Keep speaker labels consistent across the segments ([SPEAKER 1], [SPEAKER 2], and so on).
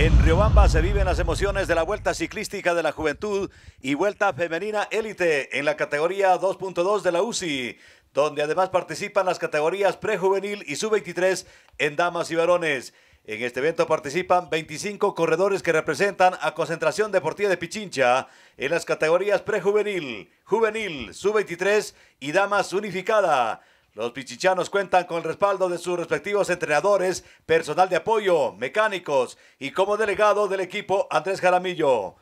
[SPEAKER 1] En Riobamba se viven las emociones de la Vuelta Ciclística de la Juventud y Vuelta Femenina Élite en la categoría 2.2 de la UCI, donde además participan las categorías prejuvenil y sub-23 en damas y varones. En este evento participan 25 corredores que representan a Concentración Deportiva de Pichincha en las categorías prejuvenil, juvenil, sub-23 y damas unificada. Los pichichanos cuentan con el respaldo de sus respectivos entrenadores, personal de apoyo, mecánicos y como delegado del equipo Andrés Jaramillo.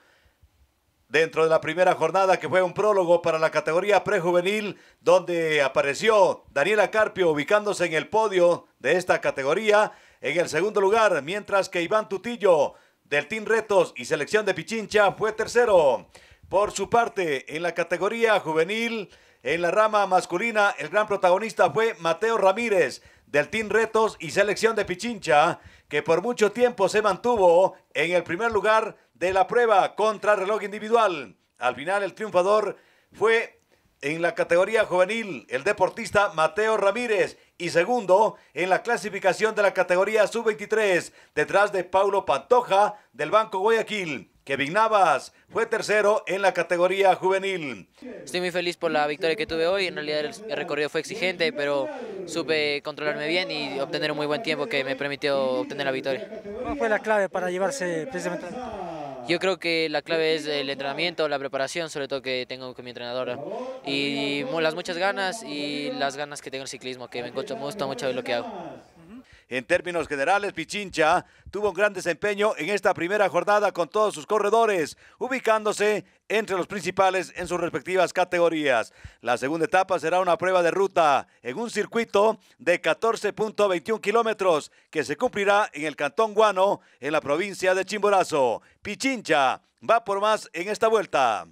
[SPEAKER 1] Dentro de la primera jornada que fue un prólogo para la categoría prejuvenil, donde apareció Daniela Carpio ubicándose en el podio de esta categoría, en el segundo lugar, mientras que Iván Tutillo del Team Retos y Selección de Pichincha fue tercero. Por su parte, en la categoría juvenil, en la rama masculina, el gran protagonista fue Mateo Ramírez del Team Retos y Selección de Pichincha, que por mucho tiempo se mantuvo en el primer lugar de la prueba contra reloj individual. Al final el triunfador fue en la categoría juvenil el deportista Mateo Ramírez y segundo en la clasificación de la categoría sub-23 detrás de Paulo Pantoja del Banco Guayaquil. Kevin Navas fue tercero en la categoría
[SPEAKER 2] juvenil. Estoy muy feliz por la victoria que tuve hoy. En realidad el recorrido fue exigente, pero supe controlarme bien y obtener un muy buen tiempo que me permitió obtener la victoria. ¿Cuál fue la clave para llevarse precisamente yo creo que la clave es el entrenamiento, la preparación, sobre todo que tengo con mi entrenadora. Y las muchas ganas y las ganas que tengo en el ciclismo, que me gusta mucho lo que hago.
[SPEAKER 1] En términos generales, Pichincha tuvo un gran desempeño en esta primera jornada con todos sus corredores, ubicándose entre los principales en sus respectivas categorías. La segunda etapa será una prueba de ruta en un circuito de 14.21 kilómetros que se cumplirá en el Cantón Guano, en la provincia de Chimborazo. Pichincha va por más en esta vuelta.